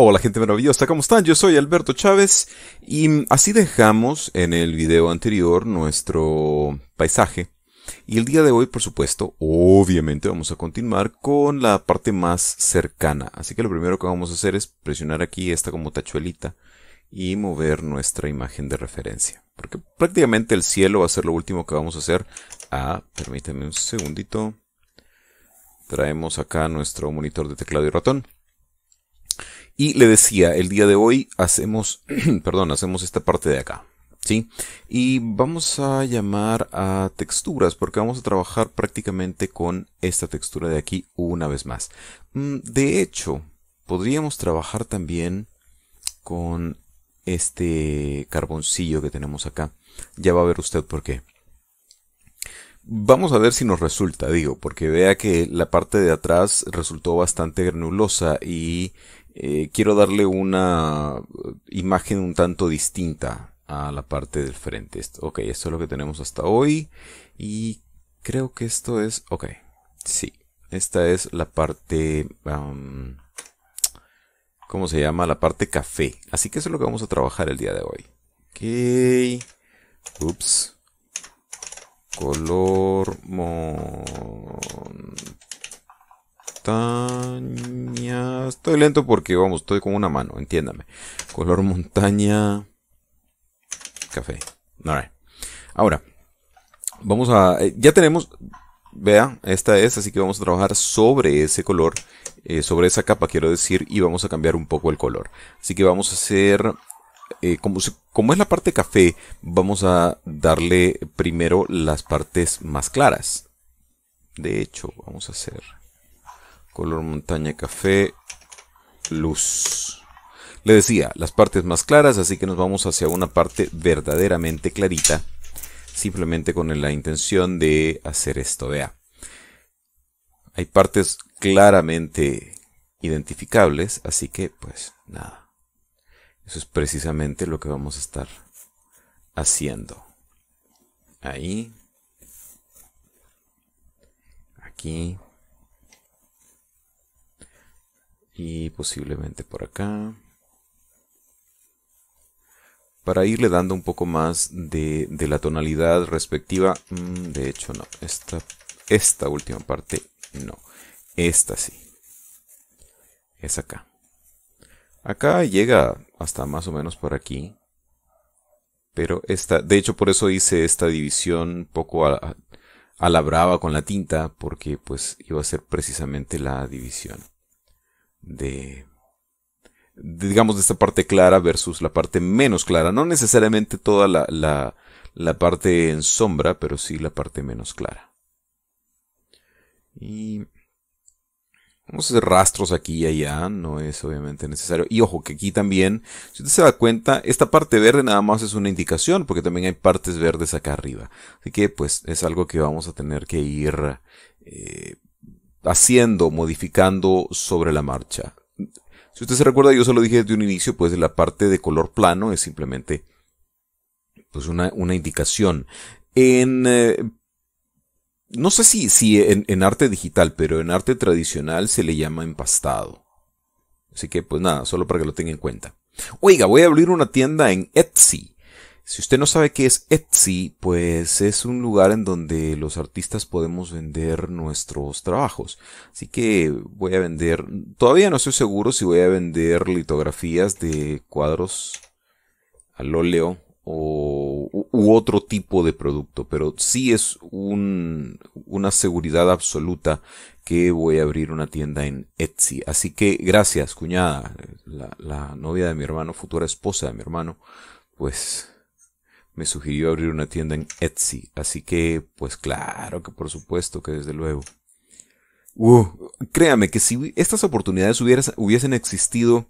Hola gente maravillosa, ¿cómo están? Yo soy Alberto Chávez y así dejamos en el video anterior nuestro paisaje. Y el día de hoy, por supuesto, obviamente vamos a continuar con la parte más cercana. Así que lo primero que vamos a hacer es presionar aquí esta como tachuelita y mover nuestra imagen de referencia. Porque prácticamente el cielo va a ser lo último que vamos a hacer. Ah, permítanme un segundito. Traemos acá nuestro monitor de teclado y ratón. Y le decía, el día de hoy hacemos, perdón, hacemos esta parte de acá. ¿Sí? Y vamos a llamar a texturas porque vamos a trabajar prácticamente con esta textura de aquí una vez más. Mm, de hecho, podríamos trabajar también con este carboncillo que tenemos acá. Ya va a ver usted por qué. Vamos a ver si nos resulta, digo, porque vea que la parte de atrás resultó bastante granulosa y eh, quiero darle una eh, imagen un tanto distinta a la parte del frente. Ok, esto es lo que tenemos hasta hoy. Y creo que esto es... Ok, sí. Esta es la parte... ¿Cómo se llama? La parte café. Así que eso es lo que vamos a trabajar el día de hoy. Ok. Ups color mon Estoy lento porque, vamos, estoy con una mano, entiéndame. Color montaña. Café. Ahora, vamos a. Eh, ya tenemos. Vea, esta es, así que vamos a trabajar sobre ese color, eh, sobre esa capa, quiero decir, y vamos a cambiar un poco el color. Así que vamos a hacer eh, como, como, es la parte café, vamos a darle primero las partes más claras. De hecho, vamos a hacer color montaña café, luz. Le decía, las partes más claras, así que nos vamos hacia una parte verdaderamente clarita, simplemente con la intención de hacer esto. Vea, hay partes claramente identificables, así que pues nada. Eso es precisamente lo que vamos a estar haciendo. Ahí. Aquí. y posiblemente por acá para irle dando un poco más de, la tonalidad respectiva. Mm, de hecho, no. Esta, esta última parte, no. Esta sí. Es acá. Acá llega hasta más o menos por aquí. Pero esta, de hecho por eso hice esta división poco a, a la brava con la tinta, porque pues iba a ser precisamente la división de, digamos, de esta parte clara versus la parte menos clara. No necesariamente toda la, la parte en sombra, pero sí la parte menos clara. Y vamos a hacer rastros aquí y allá, no es obviamente necesario. Y ojo que aquí también, si usted se da cuenta, esta parte verde nada más es una indicación, porque también hay partes verdes acá arriba. Así que pues es algo que vamos a tener que ir eh, haciendo, modificando sobre la marcha. Si usted se recuerda, yo se lo dije desde un inicio, pues la parte de color plano es simplemente pues una, una indicación. En, eh, no sé si, si en, en, arte digital, pero en arte tradicional se le llama empastado. Así que pues nada, solo para que lo tenga en cuenta. Oiga, voy a abrir una tienda en Etsy. Si usted no sabe qué es Etsy, pues es un lugar en donde los artistas podemos vender nuestros trabajos. Así que voy a vender, todavía no estoy seguro si voy a vender litografías de cuadros al óleo o, u otro tipo de producto, pero sí es una seguridad absoluta que voy a abrir una tienda en Etsy. Así que gracias, cuñada, la, la novia de mi hermano, futura esposa de mi hermano, pues me sugirió abrir una tienda en Etsy. Así que, pues claro que por supuesto que desde luego. Uh, créame que si estas oportunidades hubiesen existido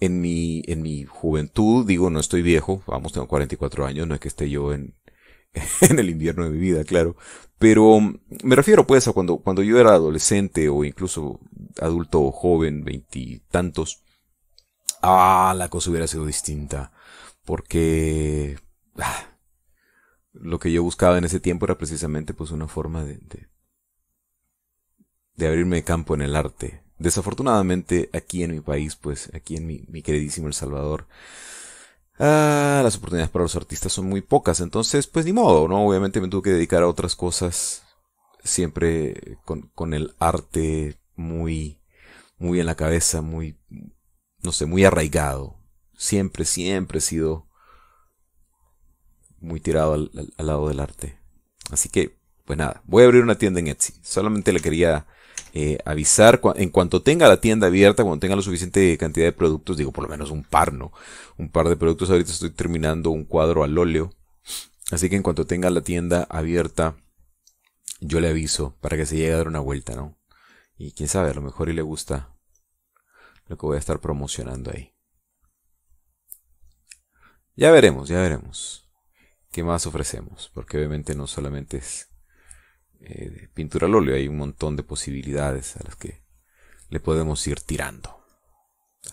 en mi, en mi juventud, digo, no estoy viejo, vamos, tengo 44 años, no es que esté yo en, en el invierno de mi vida, claro. Pero me refiero pues a cuando, cuando yo era adolescente o incluso adulto o joven, veintitantos. Ah, la cosa hubiera sido distinta. Porque, Ah. lo que yo buscaba en ese tiempo era precisamente pues una forma de, de, de abrirme campo en el arte. Desafortunadamente aquí en mi país, pues aquí en mi, queridísimo El Salvador, ah, las oportunidades para los artistas son muy pocas, entonces pues ni modo, ¿no? Obviamente me tuve que dedicar a otras cosas siempre con, con el arte muy, muy en la cabeza, muy, no sé, muy arraigado. Siempre, siempre he sido muy tirado al, lado del arte. Así que, pues nada, voy a abrir una tienda en Etsy. Solamente le quería eh, avisar en cuanto tenga la tienda abierta, cuando tenga la suficiente cantidad de productos, digo por lo menos un par, ¿no? Un par de productos. Ahorita estoy terminando un cuadro al óleo. Así que en cuanto tenga la tienda abierta, yo le aviso para que se llegue a dar una vuelta, ¿no? Y quién sabe, a lo mejor y le gusta lo que voy a estar promocionando ahí. Ya veremos, ya veremos qué más ofrecemos, porque obviamente no solamente es eh, pintura al óleo, hay un montón de posibilidades a las que le podemos ir tirando.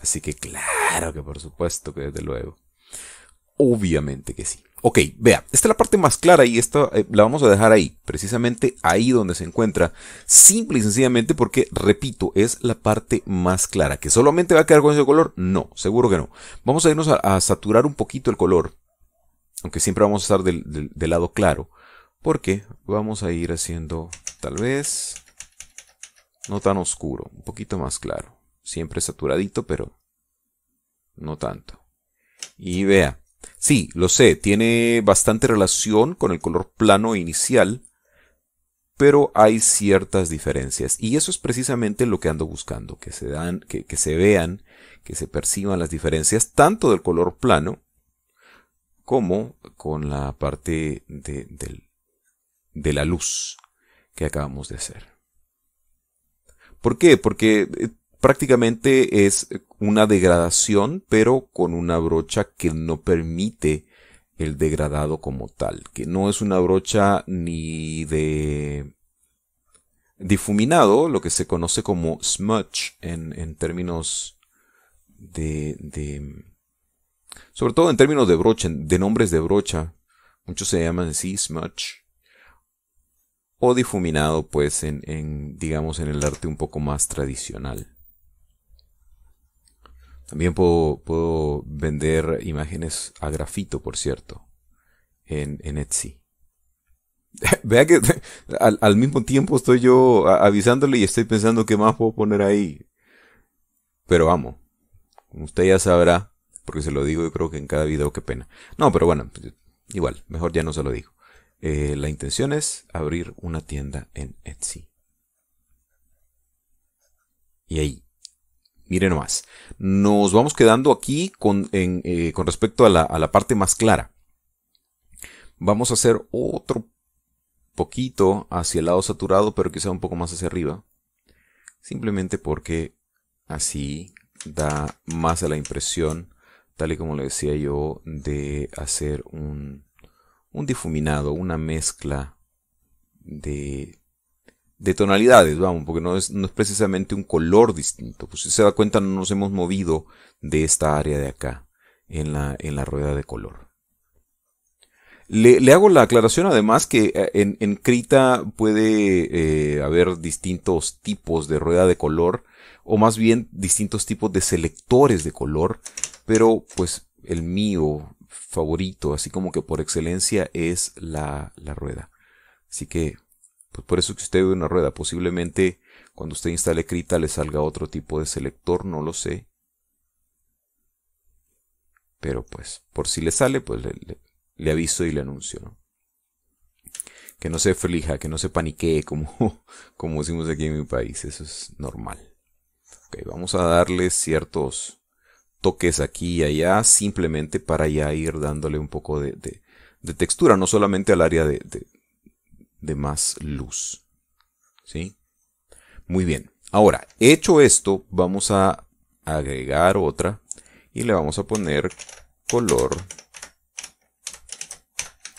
Así que claro que por supuesto que desde luego. Obviamente que sí. Ok, vea, esta es la parte más clara y esta eh, la vamos a dejar ahí, precisamente ahí donde se encuentra, simple y sencillamente porque, repito, es la parte más clara, que solamente va a quedar con ese color, no, seguro que no. Vamos a irnos a saturar un poquito el color aunque siempre vamos a estar del, lado claro, porque vamos a ir haciendo tal vez no tan oscuro, un poquito más claro, siempre saturadito, pero no tanto. Y vea, sí, lo sé, tiene bastante relación con el color plano inicial, pero hay ciertas diferencias. Y eso es precisamente lo que ando buscando, que se, dan, que se vean, que se perciban las diferencias tanto del color plano como con la parte de, la luz que acabamos de hacer. ¿Por qué? Porque eh, prácticamente es una degradación, pero con una brocha que no permite el degradado como tal, que no es una brocha ni de difuminado, lo que se conoce como smudge en, en términos de, de, sobre todo en términos de brocha, de nombres de brocha. Muchos se llaman así, smudge. O difuminado, pues, en, en, digamos, en el arte un poco más tradicional. También puedo, puedo vender imágenes a grafito, por cierto, en, en Etsy. Vea que al, mismo tiempo estoy yo avisándole y estoy pensando qué más puedo poner ahí. Pero vamos, usted ya sabrá, porque se lo digo yo creo que en cada video, qué pena. No, pero bueno, pues, igual, mejor ya no se lo digo. Eh, la intención es abrir una tienda en Etsy. Y ahí, miren nomás, nos vamos quedando aquí eh, con, respecto a la, a la parte más clara. Vamos a hacer otro poquito hacia el lado saturado, pero quizá un poco más hacia arriba. Simplemente porque así da más a la impresión tal y como le decía yo, de hacer un, un difuminado, una mezcla de, tonalidades, vamos, porque no es, no es precisamente un color distinto. Pues si se da cuenta, no nos hemos movido de esta área de acá, en la, en la rueda de color. Le, hago la aclaración además que eh, en, en Krita puede eh, haber distintos tipos de rueda de color, o más bien distintos tipos de selectores de color pero pues el mío favorito, así como que por excelencia, es la, la rueda. Así que, pues por eso que usted ve una rueda, posiblemente cuando usted instale Krita le salga otro tipo de selector, no lo sé. Pero pues, por si le sale, pues le, aviso y le anuncio, Que no se flija, que no se paniquee, como, como decimos aquí en mi país, eso es normal. Ok, vamos a darle ciertos toques aquí y allá, simplemente para ya ir dándole un poco de, textura, no solamente al área de, de más luz. ¿Sí? Muy bien. Ahora, hecho esto, vamos a agregar otra y le vamos a poner color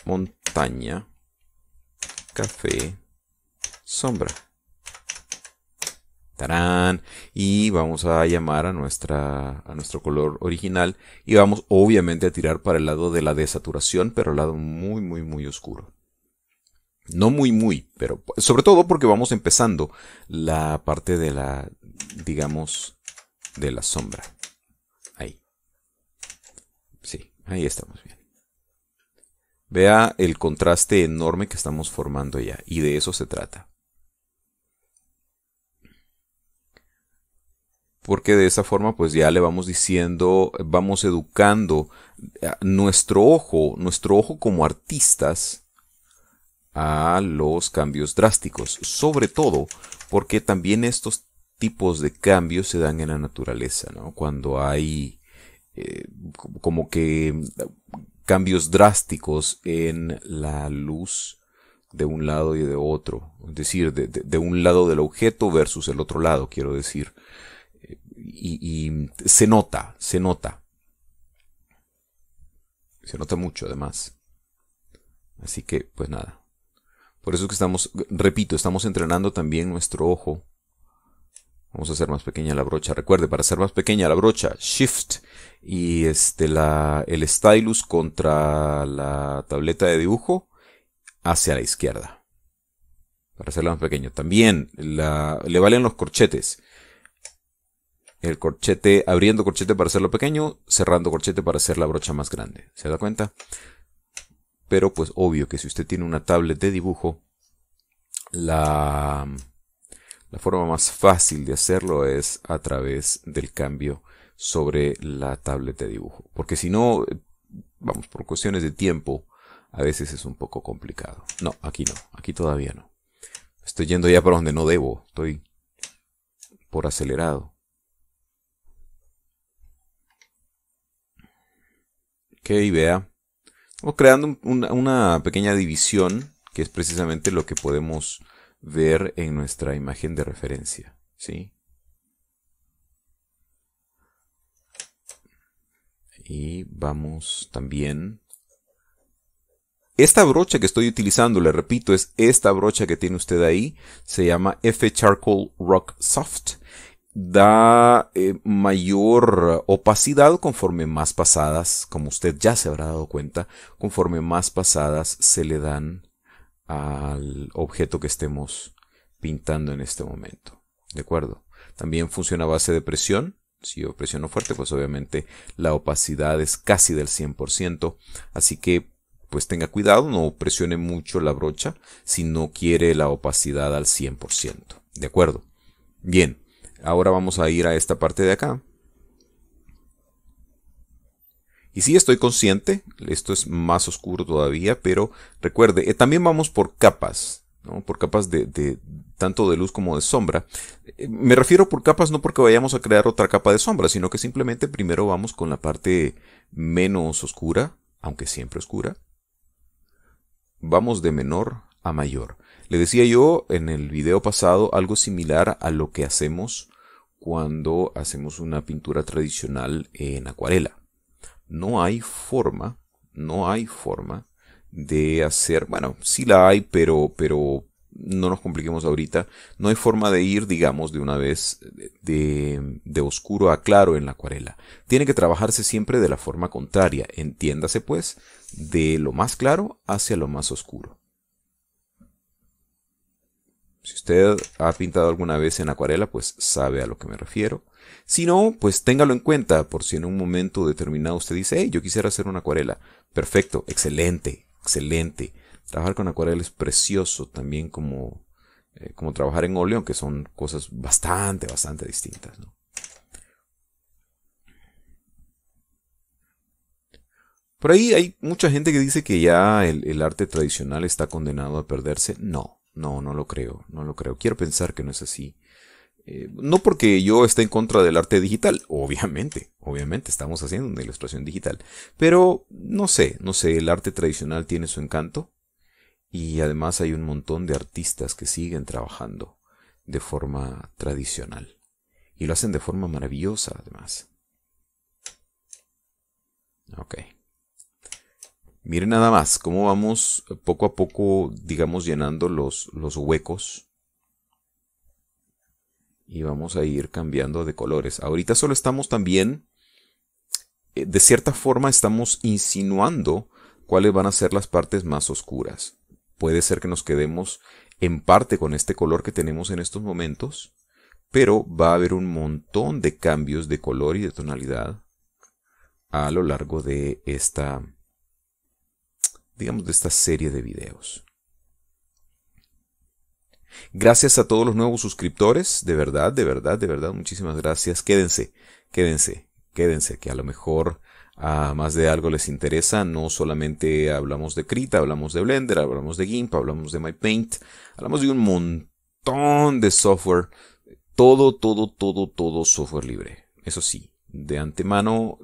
montaña, café, sombra. Y vamos a llamar a nuestra, a nuestro color original. Y vamos obviamente a tirar para el lado de la desaturación, pero al lado muy, muy, muy oscuro. No muy, muy, pero sobre todo porque vamos empezando la parte de la, digamos, de la sombra. Ahí. Sí, ahí estamos bien. Vea el contraste enorme que estamos formando ya, y de eso se trata. porque de esa forma pues ya le vamos diciendo, vamos educando eh, nuestro ojo, nuestro ojo como artistas a los cambios drásticos, sobre todo porque también estos tipos de cambios se dan en la naturaleza, ¿no? Cuando hay eh, como que cambios drásticos en la luz de un lado y de otro, es decir, de, de un lado del objeto versus el otro lado, quiero decir y, se nota, se nota. Se nota mucho además. Así que, pues nada. Por eso es que estamos, repito, estamos entrenando también nuestro ojo. Vamos a hacer más pequeña la brocha. Recuerde, para hacer más pequeña la brocha, Shift y este, la, el stylus contra la tableta de dibujo hacia la izquierda. Para hacerla más pequeña. También le valen los corchetes el corchete, abriendo corchete para hacerlo pequeño, cerrando corchete para hacer la brocha más grande. ¿Se da cuenta? Pero pues obvio que si usted tiene una tablet de dibujo, la, la forma más fácil de hacerlo es a través del cambio sobre la tablet de dibujo. Porque si no, vamos, por cuestiones de tiempo, a veces es un poco complicado. No, aquí no, aquí todavía no. Estoy yendo ya para donde no debo, estoy por acelerado. Qué idea. creando una pequeña división que es precisamente lo que podemos ver en nuestra imagen de referencia. ¿sí? Y vamos también... Esta brocha que estoy utilizando, le repito, es esta brocha que tiene usted ahí. Se llama F Charcoal Rock Soft da eh, mayor opacidad conforme más pasadas, como usted ya se habrá dado cuenta, conforme más pasadas se le dan al objeto que estemos pintando en este momento. ¿De acuerdo? También funciona a base de presión. Si yo presiono fuerte, pues obviamente la opacidad es casi del 100%. Así que pues tenga cuidado, no presione mucho la brocha si no quiere la opacidad al 100%. ¿De acuerdo? Bien. Ahora vamos a ir a esta parte de acá. Y sí, estoy consciente, esto es más oscuro todavía, pero recuerde, eh, también vamos por capas, por capas de, tanto de luz como de sombra. Eh, me refiero por capas no porque vayamos a crear otra capa de sombra, sino que simplemente primero vamos con la parte menos oscura, aunque siempre oscura. Vamos de menor a mayor. Le decía yo en el video pasado algo similar a lo que hacemos cuando hacemos una pintura tradicional en acuarela. No hay forma, no hay forma de hacer, bueno, sí la hay, pero, pero no nos compliquemos ahorita, no hay forma de ir, digamos, de una vez de, de, oscuro a claro en la acuarela. Tiene que trabajarse siempre de la forma contraria, entiéndase pues, de lo más claro hacia lo más oscuro. Si usted ha pintado alguna vez en acuarela, pues sabe a lo que me refiero. Si no, pues téngalo en cuenta por si en un momento determinado usted dice, hey, yo quisiera hacer una acuarela. Perfecto, excelente, excelente. Trabajar con acuarela es precioso también como, eh, trabajar en óleo, aunque son cosas bastante, bastante distintas. Por ahí hay mucha gente que dice que ya el arte tradicional está condenado a perderse. No, no, no lo creo, no lo creo. Quiero pensar que no es así. Eh, no porque yo esté en contra del arte digital, obviamente, obviamente estamos haciendo una ilustración digital, pero no sé, no sé, el arte tradicional tiene su encanto y además hay un montón de artistas que siguen trabajando de forma tradicional y lo hacen de forma maravillosa además. Ok. Miren nada más cómo vamos eh, poco a poco, digamos, llenando los, los huecos. Y vamos a ir cambiando de colores. Ahorita solo estamos también, eh, de cierta forma estamos insinuando cuáles van a ser las partes más oscuras. Puede ser que nos quedemos en parte con este color que tenemos en estos momentos, pero va a haber un montón de cambios de color y de tonalidad a lo largo de esta digamos, de esta serie de videos. Gracias a todos los nuevos suscriptores, de verdad, de verdad, de verdad, muchísimas gracias. Quédense, quédense, quédense, que a lo mejor a más de algo les interesa. No solamente hablamos de Krita, hablamos de Blender, hablamos de GIMP, hablamos de MyPaint, hablamos de un montón de software. Todo, todo, todo, todo software libre. Eso sí, de antemano,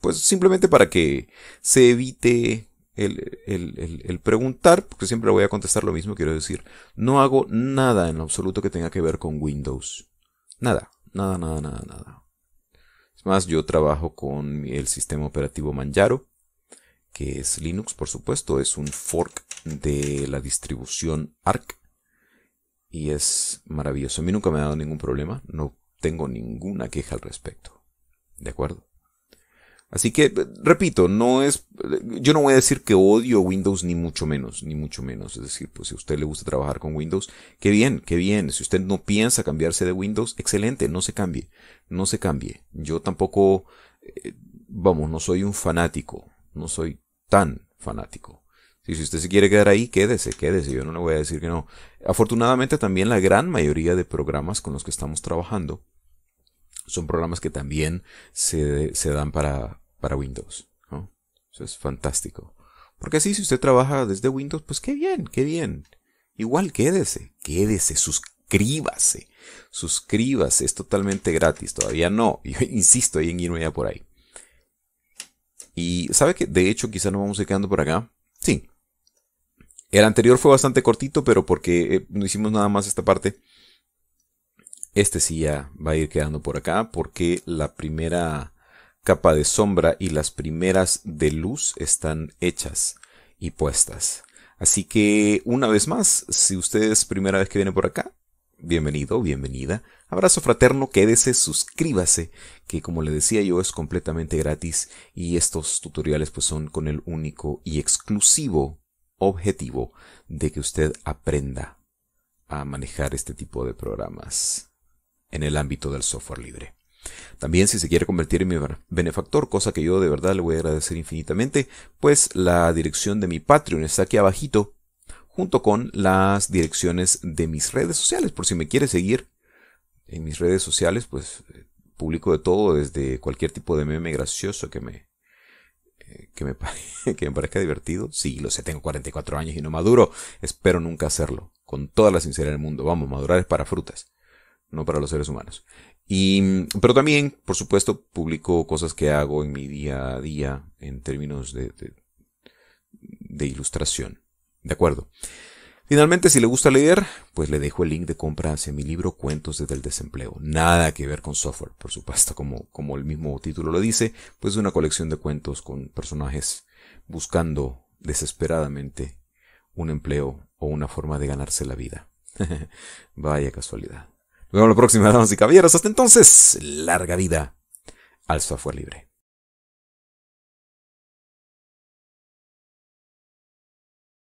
pues simplemente para que se evite el, preguntar, porque siempre voy a contestar lo mismo, quiero decir, no hago nada en absoluto que tenga que ver con Windows. Nada, nada, nada, nada, nada. Es más, yo trabajo con el sistema operativo Manjaro, que es Linux, por supuesto, es un fork de la distribución ARC y es maravilloso. A mí nunca me ha dado ningún problema, no tengo ninguna queja al respecto. ¿De acuerdo? Así que, repito, no es, yo no voy a decir que odio Windows ni mucho menos, ni mucho menos. Es decir, pues si a usted le gusta trabajar con Windows, qué bien, qué bien. Si usted no piensa cambiarse de Windows, excelente, no se cambie, no se cambie. Yo tampoco, eh, vamos, no soy un fanático, no soy tan fanático. Y si usted se quiere quedar ahí, quédese, quédese, yo no le voy a decir que no. Afortunadamente también la gran mayoría de programas con los que estamos trabajando son programas que también se, se dan para, para Windows. Eso es fantástico. Porque así, si usted trabaja desde Windows, pues qué bien, qué bien. Igual quédese, quédese, suscríbase, suscríbase, es totalmente gratis, todavía no, insisto ahí en irme ya por ahí. Y sabe que de hecho quizá no vamos quedando por acá. Sí. El anterior fue bastante cortito, pero porque eh, no hicimos nada más esta parte este sí ya va a ir quedando por acá porque la primera capa de sombra y las primeras de luz están hechas y puestas. Así que una vez más, si usted es primera vez que viene por acá, bienvenido, bienvenida. Abrazo fraterno, quédese, suscríbase, que como le decía yo es completamente gratis y estos tutoriales pues son con el único y exclusivo objetivo de que usted aprenda a manejar este tipo de programas en el ámbito del software libre. También si se quiere convertir en mi benefactor, cosa que yo de verdad le voy a agradecer infinitamente, pues la dirección de mi Patreon está aquí abajito, junto con las direcciones de mis redes sociales, por si me quiere seguir en mis redes sociales, pues eh, publico de todo, desde cualquier tipo de meme gracioso que me, eh, que me, que me parezca divertido. Sí, lo sé, tengo 44 años y no maduro. Espero nunca hacerlo. Con toda la sinceridad del mundo. Vamos, madurar es para frutas no para los seres humanos. Y, pero también, por supuesto, publico cosas que hago en mi día a día en términos de, de, ilustración. ¿De acuerdo? Finalmente, si le gusta leer, pues le dejo el link de compra hacia mi libro Cuentos desde el desempleo. Nada que ver con software, por supuesto, como, como el mismo título lo dice, pues es una colección de cuentos con personajes buscando desesperadamente un empleo o una forma de ganarse la vida. Vaya casualidad. Nos vemos la próxima, damas y caballeros. Hasta entonces, larga vida al software libre.